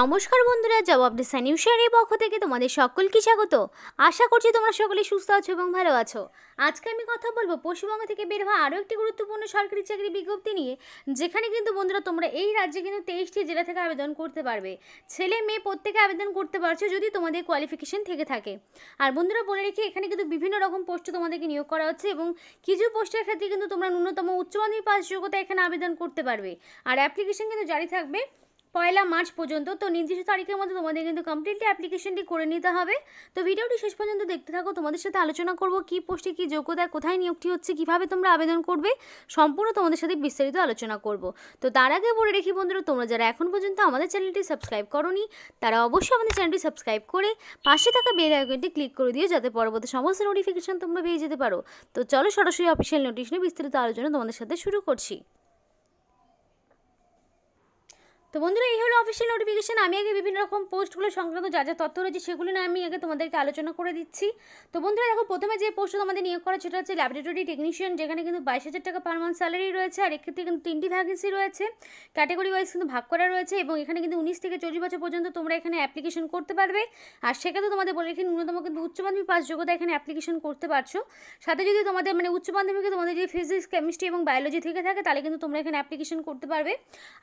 নমস্কার বন্ধুরা জবাব দিস নিউ শেয়ারের পক্ষ থেকে তোমাদের সকলকে স্বাগত আশা করছি তোমরা সকলে সুস্থ আছো এবং ভালো আছো আজকে আমি কথা বলবো পশ্চিমবঙ্গ থেকে বের হওয়া আরও একটি গুরুত্বপূর্ণ সরকারি চাকরি বিজ্ঞপ্তি নিয়ে যেখানে কিন্তু বন্ধুরা তোমরা এই রাজ্যে কিন্তু তেইশটি জেলা থেকে আবেদন করতে পারবে ছেলে মেয়ে প্রত্যেকে আবেদন করতে পারছো যদি তোমাদের কোয়ালিফিকেশন থেকে থাকে আর বন্ধুরা বলে রেখে এখানে কিন্তু বিভিন্ন রকম পোস্ট তোমাদেরকে নিয়োগ করা হচ্ছে এবং কিছু পোস্টের ক্ষেত্রে কিন্তু তোমরা ন্যূনতম উচ্চ মাধ্যমিক পাস যোগ্যতা এখানে আবেদন করতে পারবে আর অ্যাপ্লিকেশন কিন্তু জারি থাকবে পয়লা মার্চ পর্যন্ত তো নির্দিষ্ট তারিখের মধ্যে তোমাদের কিন্তু কমপ্লিটলি অ্যাপ্লিকেশনটি করে নিতে হবে তো ভিডিওটি শেষ পর্যন্ত দেখতে থাকো তোমাদের সাথে আলোচনা করব কি পোস্টে কি যোগ্যতা কোথায় নিয়োগটি হচ্ছে কিভাবে তোমরা আবেদন করবে সম্পূর্ণ তোমাদের সাথে বিস্তারিত আলোচনা করব তো তার আগে বলে রেখি বন্ধুরা তোমরা যারা এখন পর্যন্ত আমাদের চ্যানেলটি সাবস্ক্রাইব করনি তারা অবশ্যই আমাদের চ্যানেলটি সাবস্ক্রাইব করে পাশে থাকা বেল আইকনটি ক্লিক করে দিও যাতে পরবর্তী সমস্ত নোটিফিকেশান তোমরা পেয়ে যেতে পারো তো চলো সরাসরি অফিসিয়াল নোটিশ নিয়ে বিস্তারিত আলোচনা তোমাদের সাথে শুরু করছি তো বন্ধুরা এই হলো অফিসিয়াল নোটিফিকেশান আমি আগে বিভিন্ন রকম পোস্টগুলো সংক্রান্ত যা যা তথ্য রয়েছে সেগুলো নিয়ে আমি আগে তোমাদেরকে আলোচনা করে দিচ্ছি তো বন্ধুরা দেখো প্রথমে যে পোস্ট তোমাদের নিয়োগ করা সেটা হচ্ছে ল্যাবরেটরি টেকনিশিয়ান যেখানে কিন্তু বাইশ হাজার টাকা পার মান্থ স্যালারি রয়েছে আর এক্ষেত্রে কিন্তু তিনটি ভ্যাকেন্সি রয়েছে ক্যাটাগরি ওয়াইজ কিন্তু ভাগ করা রয়েছে এবং এখানে কিন্তু উনিশ থেকে চল্লিশ বছর পর্যন্ত তোমরা এখানে অ্যাপ্লিকেশন করতে পারবে আর সেক্ষেত্রে তোমাদের বলে রেখে ন্যূনতম কিন্তু উচ্চ মাধ্যমিক পাস যোগ্যতা এখানে অ্যাপ্লিকেশন করতে পারছো সাথে যদি তোমাদের মানে উচ্চ মাধ্যমিকে তোমাদের যদি ফিজিক্স কেমিস্ট্রি এবং বায়োলজি থেকে থাকে তাহলে কিন্তু তোমরা এখানে অ্যাপ্লিকেশন করতে পারবে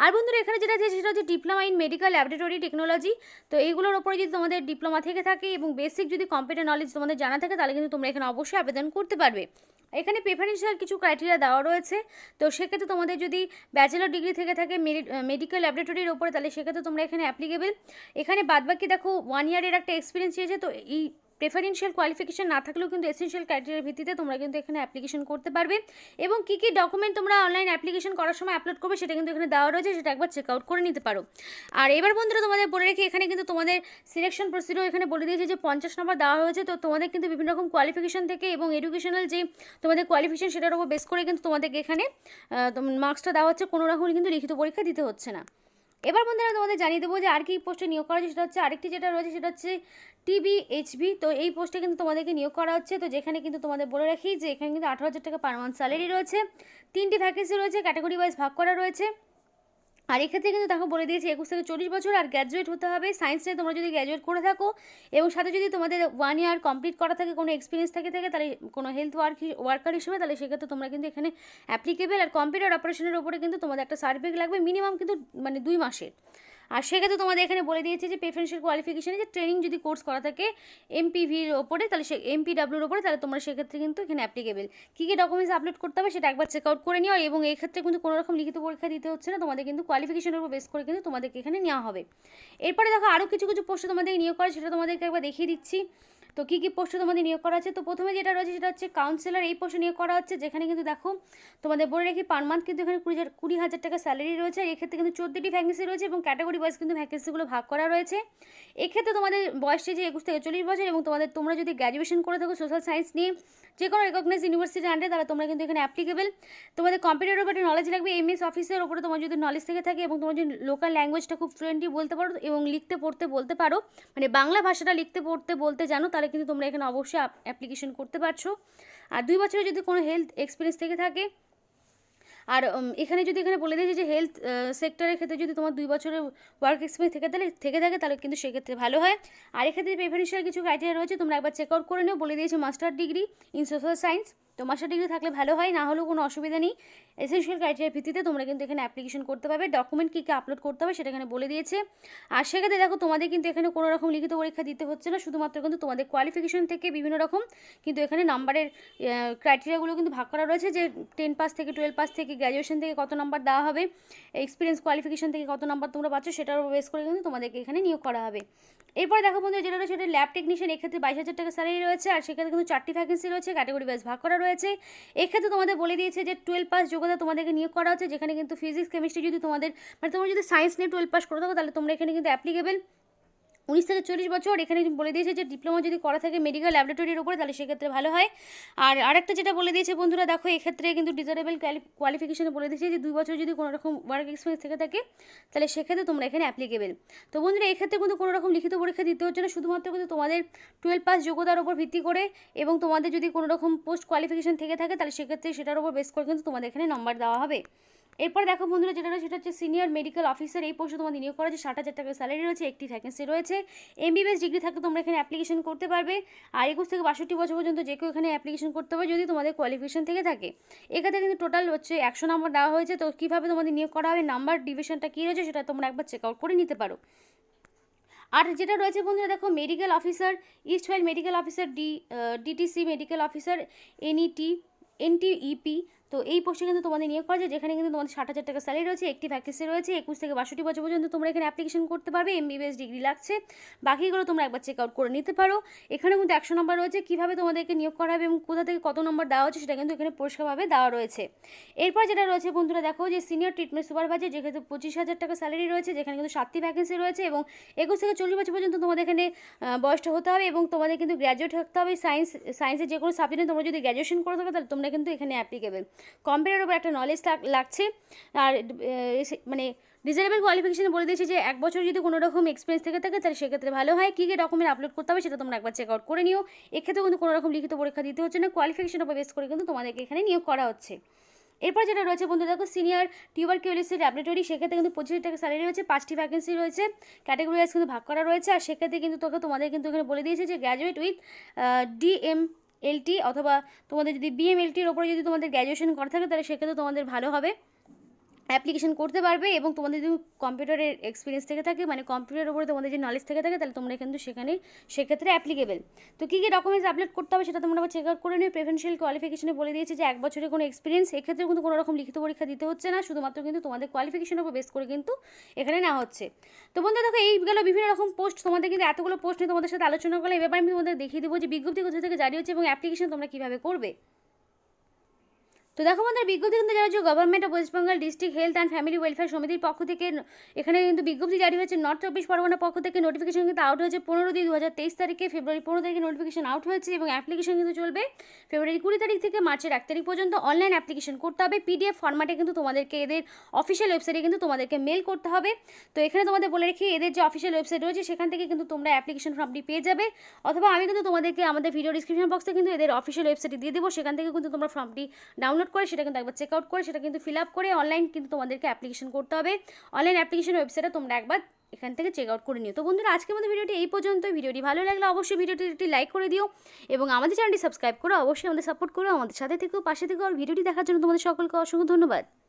আর বন্ধুরা এখানে যেটা সেটা হচ্ছে diploma in medical laboratory technology তো এইগুলোর ওপরে যদি তোমাদের ডিপ্লোমা থেকে থাকে এবং বেসিক যদি কম্পিউটার নলেজ তোমাদের জানা থাকে তাহলে কিন্তু তোমরা এখানে অবশ্যই আবেদন করতে পারবে এখানে প্রেফারেন্সিয়াল কিছু ক্রাইটেরিয়া দেওয়া রয়েছে তো সেক্ষেত্রে তোমাদের যদি ব্যাচেলর ডিগ্রি থেকে থাকে মেডিকেল ল্যাবরেটরির ওপরে তাহলে সেক্ষেত্রে তোমরা এখানে অ্যাপ্লিকেবেল এখানে বাদবাকি দেখো ওয়ান ইয়ারের একটা এক্সপিরিয়েন্স চেয়েছে তো এই প্রেফারেন্সিয়াল কোয়ালিফিকেশান না থাকলেও কিন্তু এসেন্সিয়াল ক্রাইটেরিয়ার ভিত্তিতে তোমরা কিন্তু এখানে অ্যাপ্লিকেশন করতে পারবে এবং কী কী ডকুমেন্ট তোমরা অনলাইন অ্যাপ্লিকেশন করার সময় আপলোড করবে সেটা কিন্তু এখানে দেওয়া রয়েছে সেটা একবার চেক আউট করে নিতে পারো আর এবার বন্ধুরা তোমাদের বলে রেখে এখানে কিন্তু তোমাদের সিলেকশন প্রসিডিও এখানে বলে দিয়েছে যে পঞ্চাশ নম্বর দেওয়া হয়েছে তো তোমাদের কিন্তু বিভিন্ন রকম কোয়ালিফিকেশান থেকে এবং এডুকেশনাল যে তোমাদের কোয়ালিফিকেশান সেটার উপর বেস করে কিন্তু তোমাদেরকে এখানে মার্কসটা দেওয়া হচ্ছে কোনো রকম কিন্তু লিখিত পরীক্ষা দিতে হচ্ছে না এবার বন্ধুরা তোমাদের জানিয়ে দেবো যে আর কি পোস্টে নিয়োগ করা হচ্ছে সেটা হচ্ছে আরেকটি যেটা রয়েছে সেটা হচ্ছে টিবি এইচবি তো এই পোস্টে কিন্তু তোমাদেরকে নিয়োগ করা হচ্ছে তো যেখানে কিন্তু তোমাদের বলে রাখি যে এখানে কিন্তু আঠারো হাজার টাকা পার মান্থ স্যালারি রয়েছে তিনটি ভ্যাকেন্সি রয়েছে ক্যাটাগরি ওয়াইজ ভাগ করা রয়েছে আর এক্ষেত্রে কিন্তু তাকে বলে দিয়েছে একুশ থেকে চল্লিশ বছর আর গ্র্যাজুয়েট হতে হবে সায়েন্স নিয়ে তোমরা যদি গ্র্যাজুয়েট করে থাকো এবং সাথে যদি তোমাদের ওয়ান ইয়ার কমপ্লিট করা থাকে কোনো এক্সপিরিয়েন্স থাকে থাকে তাহলে কোনো হেলথ ওয়ার্ক ওয়ার্কার হিসেবে তাহলে সেক্ষেত্রে তোমরা কিন্তু এখানে অ্যাপ্লিকেবেল আর কম্পিউটার অপারেশনের ওপরে কিন্তু তোমাদের একটা সার্ভে লাগবে মিনিমাম কিন্তু মানে দুই মাসের আর সেক্ষেত্রে তোমাদের এখানে বলে দিয়েছে যে প্রেফারেন্সিয়াল কোয়ালিফিকেশানে যে ট্রেনিং যদি কোর্স করা থাকে এমপিভির ওপরে তাহলে সে এমপিডাব্লিউর ওপরে তাহলে তোমরা সেক্ষেত্রে কিন্তু এখানে অ্যাপ্লিকেবেল কী কী ডকুমেন্টস আপলোড করতে হবে সেটা একবার চেক আউট করে নিও এবং এই ক্ষেত্রে কিন্তু কোনো রকম লিখিত পরীক্ষা দিতে হচ্ছে না তোমাদের কিন্তু কোয়ালিফিকেশনের উপর বেস করে কিন্তু তোমাদেরকে এখানে নেওয়া হবে এরপরে দেখো আরও কিছু কিছু পোস্টে তোমাদের নিয়োগ করে সেটা তোমাদেরকে একবার দেখিয়ে দিচ্ছি তো কী কী পোস্ট তোমাদের নিয়োগ করা আছে তো প্রথমে যেটা রয়েছে সেটা হচ্ছে কাউন্সিলর এই পোস্টে নিয়োগ করা হচ্ছে যেখানে কিন্তু দেখো তোমাদের বলে রাখি পার মান্থ কিন্তু এখানে কুড়ি কুড়ি হাজার টাকা স্যালারি রয়েছে আর এক্ষেত্রে কিন্তু চোদ্দটি ভ্যাকেন্সি রয়েছে এবং ক্যাটাগরি ওয়াইজ কিন্তু ভ্যাকেন্সিগুলো ভাগ করা রয়েছে এক্ষেত্রে তোমাদের বয়সটি যে একুশ থেকে চল্লিশ বছর এবং তোমাদের তোমরা যদি গ্র্যাজুয়েশন করে থাকো সোশ্যাল সায়েন্স নিয়ে যে কোনো রেকগনাইজ ইউনিভার্সিটির আন্ডারে তাহলে তোমরা কিন্তু এখানে অ্যাপ্লিকেবেল তোমাদের কম্পিউটার উপরে নলেজ লাগবে এম এস অফিসের ওপরে তোমার যদি নলেজ থেকে থাকে এবং তোমার যদি লোকাল ল্যাঙ্গুয়েজটা খুব ফ্লুয়েন্টলি বলতে পারো এবং লিখতে পড়তে বলতে পারো মানে বাংলা ভাষাটা লিখতে পড়তে বলতে জানো তাহলে কিন্তু তোমরা এখানে অবশ্যই অ্যাপ্লিকেশন করতে পারছো আর দুই বছরে যদি কোনো হেলথ এক্সপিরিয়েন্স থেকে থাকে আর এখানে যদি এখানে বলে দিয়েছে যে হেলথ সেক্টরের ক্ষেত্রে যদি তোমার দুই বছরের ওয়ার্ক এক্সপিরিয়েন্স থেকে তাহলে থেকে থাকে তাহলে কিন্তু সেক্ষেত্রে ভালো হয় আর এক্ষেত্রে প্রেফারেন্সিয়াল কিছু ক্রাইটেরিয়া রয়েছে তোমরা একবার চেক আউট করে নিও বলে দিয়েছে master degree in social science তোমার সাথে ডিগ্রি থাকলে ভালো হয় না হলেও কোনো অসুবিধা নেই এসেনশিয়াল ক্রাইটেরিয়ার ভিত্তিতে তোমরা কিন্তু এখানে অ্যাপ্লিকেশন করতে পারবে ডকুমেন্ট কী কী আপলোড করতে হবে সেটা এখানে বলে দিয়েছে আর সেক্ষেত্রে দেখো তোমাদের কিন্তু এখানে কোনো রকম লিখিত পরীক্ষা দিতে হচ্ছে না শুধুমাত্র কিন্তু তোমাদের কোয়ালিফিকেশন থেকে বিভিন্ন রকম কিন্তু এখানে নাম্বারের ক্রাইটেরিয়াগুলো কিন্তু ভাগ করা রয়েছে যে টেন পাস থেকে টুয়েলভ পাস থেকে গ্র্যাজুয়েশন থেকে কত নাম্বার দেওয়া হবে এক্সপিরিয়েন্স কোয়ালিফিকেশন থেকে কত নাম্বার তোমরা পাচ্ছ সেটার উপর বেস করে কিন্তু তোমাদেরকে এখানে নিয়োগ করা হবে এরপরে দেখো বন্ধু যেটা রয়েছে সেটা ল্যাব টেকনিশিয়ান এক্ষেত্রে বাইশ হাজার টাকা স্যালারি রয়েছে আর সেক্ষেত্রে কিন্তু চারটি ভ্যাকেন্সি রয়েছে ক্যাটাগরি ওয়াইজ ভাগ করা রয়েছে রয়েছে এক্ষেত্রে তোমাদের বলে দিয়েছে যে টুয়েলভ পাস যোগ্যতা তোমাদেরকে নিয়োগ করা হচ্ছে যেখানে কিন্তু ফিজিক্স কেমিস্ট্রি যদি তোমাদের মানে তোমরা যদি সায়েন্স নিয়ে টুয়েলভ পাস করে থাকো তাহলে তোমরা এখানে কিন্তু অ্যাপ্লিকেবেল উনিশ থেকে চল্লিশ বছর এখানে বলে দিয়েছে যে ডিপ্লোমা যদি করা থাকে মেডিকেল ল্যাবরেটরির উপরে তাহলে সেক্ষেত্রে ভালো হয় আর আরেকটা যেটা বলে দিয়েছে বন্ধুরা দেখো এক্ষেত্রে কিন্তু ডিজারেবল কোয়ালিফিকেশানে বলে দিয়েছে যে দুই বছর যদি কোনো রকম ওয়ার্ক এক্সপিরিয়েন্স থেকে থাকে তাহলে সেক্ষেত্রে তোমরা এখানে অ্যাপ্লিকেবেল তো বন্ধুরা এক্ষেত্রে কিন্তু কোনো রকম লিখিত পরীক্ষা দিতে হচ্ছে না শুধুমাত্র কিন্তু তোমাদের টুয়েলভ পাস যোগ্যতার উপর ভিত্তি করে এবং তোমাদের যদি কোনো রকম পোস্ট কোয়ালিফিকেশান থেকে থাকে তাহলে সেক্ষেত্রে সেটার উপর বেস করে কিন্তু তোমাদের এখানে নম্বর দেওয়া হবে এরপর দেখো বন্ধুরা যেটা রয়েছে সেটা হচ্ছে সিনিয়র মেডিকেল অফিসার এই পর্যন্ত তোমাদের নিয়োগ করা যে ষাট হাজার টাকা স্যালারি রয়েছে একটি ভ্যাকেন্সি রয়েছে এমবিবিএস ডিগ্রি থাকলে তোমরা এখানে অ্যাপ্লিকেশন করতে পারবে আর একুশ থেকে বাষট্টি বছর পর্যন্ত যে কেউ এখানে অ্যাপ্লিকেশন করতে পারবে যদি তোমাদের কোয়ালিফিকেশন থেকে থাকে এক্ষেত্রে কিন্তু টোটাল হচ্ছে একশো নম্বর দেওয়া হয়েছে তো কীভাবে তোমাদের নিয়োগ করা হবে নাম্বার ডিভিশনটা কী রয়েছে সেটা তোমরা একবার চেক আউট করে নিতে পারো আর যেটা রয়েছে বন্ধুরা দেখো medical officer east well medical officer D DTC medical officer NET NTEP তো এই পোস্টে কিন্তু তোমাদের নিয়োগ করা যায় যেখানে কিন্তু তোমাদের ষাট হাজার টাকা স্যালারি রয়েছে একটি ভ্যাকেন্সি রয়েছে একুশ থেকে বাষট্টি বছর পর্যন্ত তোমরা এখানে অ্যাপ্লিকেশন করতে পারবে এমবিবিএস ডিগ্রি লাগছে বাকিগুলো তোমরা একবার চেক আউট করে নিতে পারো এখানে কিন্তু একশো নম্বর রয়েছে কীভাবে তোমাদেরকে নিয়োগ করা হবে এবং কোথা থেকে কত নম্বর দেওয়া হচ্ছে সেটা কিন্তু এখানে পরিষ্কারভাবে দেওয়া রয়েছে এরপর যেটা রয়েছে বন্ধুরা দেখো যে সিনিয়র ট্রিটমেন্ট সুপারভাইজার যেখানে পঁচিশ হাজার টাকা স্যালারি রয়েছে যেখানে কিন্তু সাতটি ভ্যাকেন্সি রয়েছে এবং একুশ থেকে চল্লিশ বছর পর্যন্ত তোমাদের এখানে বয়সটা হতে হবে এবং তোমাদের কিন্তু গ্র্যাজুয়েট থাকতে হবে সায়েন্স সায়েন্সের যে কোনো সাবজেক্টে তোমরা যদি গ্র্যাজুয়েশন করে থাকো তাহলে তোমরা কিন্তু এখানে অ্যাপ্লিকেবেল কম্পিউটারের উপর একটা নলেজ লাগছে আর মানে রিজনেবল কোয়ালিফিকেশান বলে দিয়েছে যে এক বছর যদি কোনো রকম এক্সপিরিয়েন্স থেকে থাকে তাহলে সেক্ষেত্রে ভালো হয় কী কী ডকুমেন্ট আপলোড করতে হবে সেটা তোমরা একবার চেক আউট করে নিও এক্ষেত্রে কিন্তু কোনো রকম লিখিত পরীক্ষা দিতে হচ্ছে না কোয়ালিফিকেশান উপর বেস করে কিন্তু তোমাদেরকে এখানে নিয়োগ করা হচ্ছে এরপর যেটা রয়েছে বন্ধু দেখো সিনিয়র টিউবার কিউলিসের ল্যাবরেটরি সেক্ষেত্রে কিন্তু পঁচিশ টাকা স্যালারি রয়েছে পাঁচটি ভ্যাকেন্সি রয়েছে ক্যাটাগরি ওয়াইজ কিন্তু ভাগ করা রয়েছে আর সেক্ষেত্রে কিন্তু তোকে তোমাদের কিন্তু এখানে বলে দিয়েছে যে গ্র্যাজুয়েট উইথ ডিএম এলটি অথবা তোমাদের যদি বিএমএলটির ওপরে যদি তোমাদের গ্র্যাজুয়েশন করা থাকে তাহলে সেক্ষেত্রে তোমাদের ভালো হবে অ্যাপ্লিকেশন করতে পারবে এবং তোমাদের যদি কম্পিউটারের এক্সপিরিয়েন্স থেকে থাকে মানে কম্পিউটারের উপরে তোমাদের যে নলেজ থেকে থাকে তাহলে তোমরা কিন্তু সেখানে সেক্ষেত্রে অ্যাপ্লিকেবল তো কী কী ডকুমেন্টস আপলোড করতে হবে সেটা তোমরা চেক আউট করে নিয়ে প্রেভেন্সিয়াল কোয়ালিফিকেশনে বলে দিয়েছে যে এক বছরের কোনো এক্সপিরিয়েন্স এক্ষেত্রে কিন্তু কোনো রকম লিখিত পরীক্ষা দিতে হচ্ছে না শুধুমাত্র কিন্তু তোমাদের কোয়ালিফিকেশনের উপর বেস করে কিন্তু এখানে নেওয়া হচ্ছে তো বন্ধু দেখো এই গেলো বিভিন্ন রকম পোস্ট তোমাদের কিন্তু এতগুলো পোস্ট নিয়ে তোমাদের সাথে আলোচনা করলে এ ব্যাপারে আমি তোমাদের দেখিয়ে দেবো যে বিজ্ঞপ্তি কোথায় থেকে জারি হচ্ছে এবং অ্যাপ্লিকেশন তোমরা কীভাবে করবে তো দেখো আমাদের বিজ্ঞপ্তি কিন্তু জানা যে government of West Bengal Bengal district health and family welfare সমিতির পক্ষ থেকে এখানে কিন্তু বিজ্ঞপ্তি জারি হয়েছে নর্থ চব্বিশ পরগনার পক্ষ থেকে নোটিফিকেশন কিন্তু আউট হয়েছে পনেরো দুই দু হাজার তেইশ তারিখে ফেব্রুয়ারি পনেরো তারিখে নোটিফিকেশন আউট হয়েছে এবং অ্যাপ্লিকেশন কিন্তু চলবে ফেব্রুয়ারি কুড়ি তারিখ থেকে মার্চের এক তারিখ পর্যন্ত অনলাইন অ্যাপ্লিকেশন করতে হবে পিডিএফ ফর্মাটে কিন্তু তোমাদেরকে এদের অফিসিয়াল ওয়েবসাইটে কিন্তু তোমাদেরকে মেল করতে হবে তো এখানে তোমাদের বলে রেখে এদের যে অফিসিয়াল ওয়েবসাইট রয়েছে সেখান থেকে কিন্তু তোমরা অ্যাপ্লিকেশন ফর্মটি পেয়ে যাবে অথবা আমি কিন্তু তোমাদেরকে আমাদের ভিডিও ডিসক্রিপশন বক্সে কিন্তু এদের অফিসিয়াল ওয়েবসাইটে দিয়ে দেবো সেখান থেকে কিন্তু তোমরা ফর্মটি ডাউনলোড ডাউনলোড করে সেটা কিন্তু একবার চেক আউট করে সেটা কিন্তু ফিল আপ করে অনলাইন কিন্তু তোমাদেরকে অ্যাপ্লিকেশন করতে হবে অনলাইন অ্যাপ্লিকেশন ওয়েবসাইটে তোমরা একবার এখান থেকে চেক আউট করে নিও তো বন্ধুরা আজকের মতো ভিডিওটি এই পর্যন্ত ভিডিওটি ভালো লাগলে অবশ্যই ভিডিওটি একটি লাইক করে দিও এবং আমাদের চ্যানেলটি সাবস্ক্রাইব করো অবশ্যই আমাদের সাপোর্ট করো আমাদের সাথে থেকেও পাশে থেকেও ভিডিওটি দেখার জন্য তোমাদের সকলকে অসংখ্য ধন্যবাদ